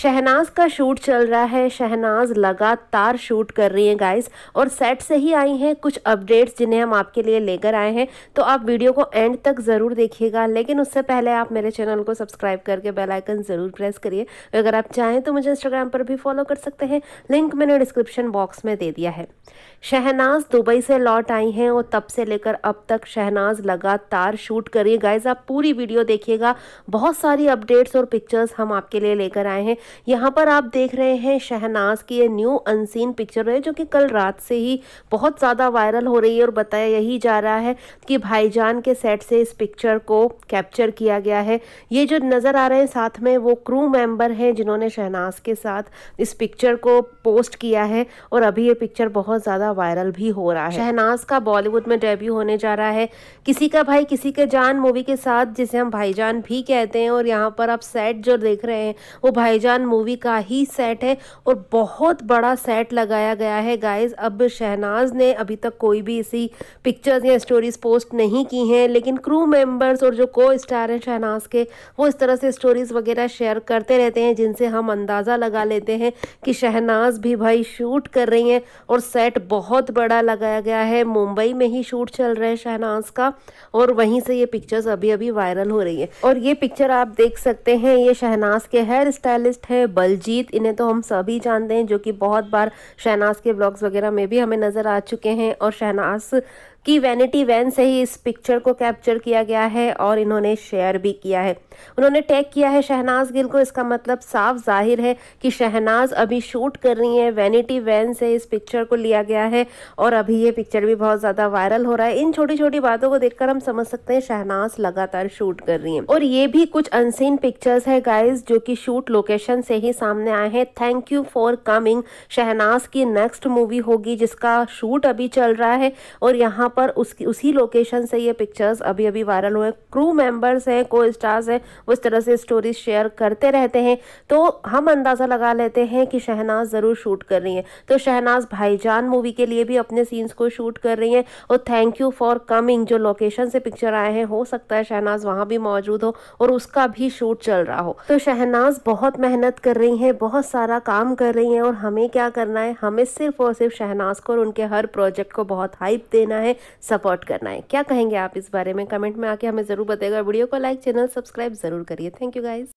शहनाज का शूट चल रहा है शहनाज लगातार शूट कर रही हैं गाइस और सेट से ही आई हैं कुछ अपडेट्स जिन्हें हम आपके लिए लेकर आए हैं तो आप वीडियो को एंड तक ज़रूर देखिएगा लेकिन उससे पहले आप मेरे चैनल को सब्सक्राइब करके बेल आइकन ज़रूर प्रेस करिए अगर आप चाहें तो मुझे इंस्टाग्राम पर भी फॉलो कर सकते हैं लिंक मैंने डिस्क्रिप्शन बॉक्स में दे दिया है शहनाज दुबई से लौट आई हैं और तब से लेकर अब तक शहनाज लगातार शूट करिए गाइज आप पूरी वीडियो देखिएगा बहुत सारी अपडेट्स और पिक्चर्स हम आपके लिए लेकर आए हैं यहाँ पर आप देख रहे हैं शहनाज की ये न्यू अनसीन पिक्चर है जो कि कल रात से ही बहुत ज़्यादा वायरल हो रही है और बताया यही जा रहा है कि भाईजान के सेट से इस पिक्चर को कैप्चर किया गया है ये जो नज़र आ रहे हैं साथ में वो क्रू मेम्बर हैं जिन्होंने शहनाज के साथ इस पिक्चर को पोस्ट किया है और अभी ये पिक्चर बहुत ज़्यादा वायरल भी हो रहा है शहनाज का बॉलीवुड में डेब्यू होने जा रहा है किसी का भाई किसी के जान मूवी के साथ जिसे हम भाईजान भी कहते हैं और यहाँ पर आप सेट जो देख रहे हैं वो भाईजान जान मूवी का ही सेट है और बहुत बड़ा सेट लगाया गया है गाइज अब शहनाज ने अभी तक कोई भी ऐसी पिक्चर्स या स्टोरीज पोस्ट नहीं की हैं लेकिन क्रू मेंबर्स और जो को स्टार हैं शहनाज के वो इस तरह से स्टोरीज वगैरह शेयर करते रहते हैं जिनसे हम अंदाज़ा लगा लेते हैं कि शहनाज भी भाई शूट कर रही हैं और सेट बहुत बड़ा लगाया गया है मुंबई में ही शूट चल रहा है शहनाज का और वहीं से ये पिक्चर्स अभी अभी वायरल हो रही है और ये पिक्चर आप देख सकते हैं ये शहनाज के हेयर स्टाइलिस्ट आर्टिस्ट है बलजीत इन्हें तो हम सभी जानते हैं जो कि बहुत बार शहनाज के ब्लॉग्स वगैरह में भी हमें नज़र आ चुके हैं और शहनाज कि वैनिटी वैन से ही इस पिक्चर को कैप्चर किया गया है और इन्होंने शेयर भी किया है उन्होंने टैग किया है शहनाज गिल को इसका मतलब साफ जाहिर है कि शहनाज अभी शूट कर रही है वैनिटी वैन से इस पिक्चर को लिया गया है और अभी ये पिक्चर भी बहुत ज़्यादा वायरल हो रहा है इन छोटी छोटी बातों को देखकर हम समझ सकते हैं शहनाज लगातार शूट कर रही है और ये भी कुछ अनसीन पिक्चर्स है गाइज जो कि शूट लोकेशन से ही सामने आए हैं thank you for coming Shahnaz की नेक्स्ट मूवी होगी जिसका शूट अभी चल रहा है और यहाँ यहाँ पर उसकी उसी लोकेशन से ये पिक्चर्स अभी अभी वायरल हुए क्रू मेंबर्स हैं को स्टार्स हैं वो इस तरह से स्टोरीज शेयर करते रहते हैं तो हम अंदाज़ा लगा लेते हैं कि शहनाज ज़रूर शूट कर रही हैं तो शहनाज भाईजान मूवी के लिए भी अपने सीन्स को शूट कर रही हैं और थैंक यू फॉर कमिंग जो लोकेशन से पिक्चर आए हैं हो सकता है शहनाज वहाँ भी मौजूद हो और उसका भी शूट चल रहा हो तो शहनाज बहुत मेहनत कर रही हैं बहुत सारा काम कर रही हैं और हमें क्या करना है हमें सिर्फ और सिर्फ शहनाज को और उनके हर प्रोजेक्ट को बहुत हाइप देना है सपोर्ट करना है क्या कहेंगे आप इस बारे में कमेंट में आके हमें ज़रूर बताएगा वीडियो को लाइक चैनल सब्सक्राइब ज़रूर करिए थैंक यू गाइज